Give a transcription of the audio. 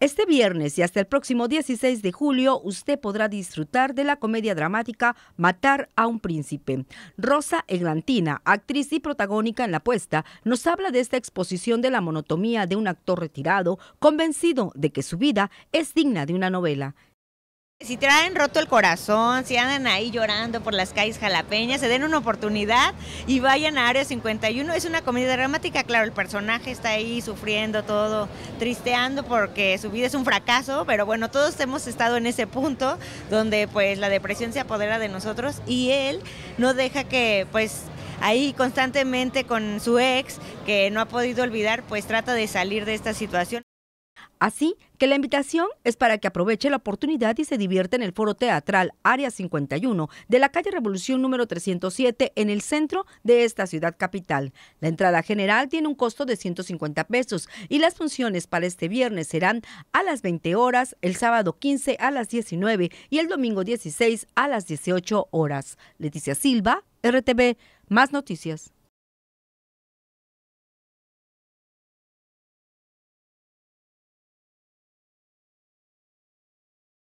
Este viernes y hasta el próximo 16 de julio usted podrá disfrutar de la comedia dramática Matar a un príncipe. Rosa Eglantina, actriz y protagónica en la puesta, nos habla de esta exposición de la monotomía de un actor retirado, convencido de que su vida es digna de una novela. Si traen roto el corazón, si andan ahí llorando por las calles jalapeñas, se den una oportunidad y vayan a Área 51. Es una comedia dramática, claro, el personaje está ahí sufriendo todo, tristeando porque su vida es un fracaso, pero bueno, todos hemos estado en ese punto donde pues la depresión se apodera de nosotros y él no deja que pues ahí constantemente con su ex que no ha podido olvidar, pues trata de salir de esta situación. Así que la invitación es para que aproveche la oportunidad y se divierta en el Foro Teatral Área 51 de la calle Revolución número 307 en el centro de esta ciudad capital. La entrada general tiene un costo de 150 pesos y las funciones para este viernes serán a las 20 horas, el sábado 15 a las 19 y el domingo 16 a las 18 horas. Leticia Silva, RTV, más noticias.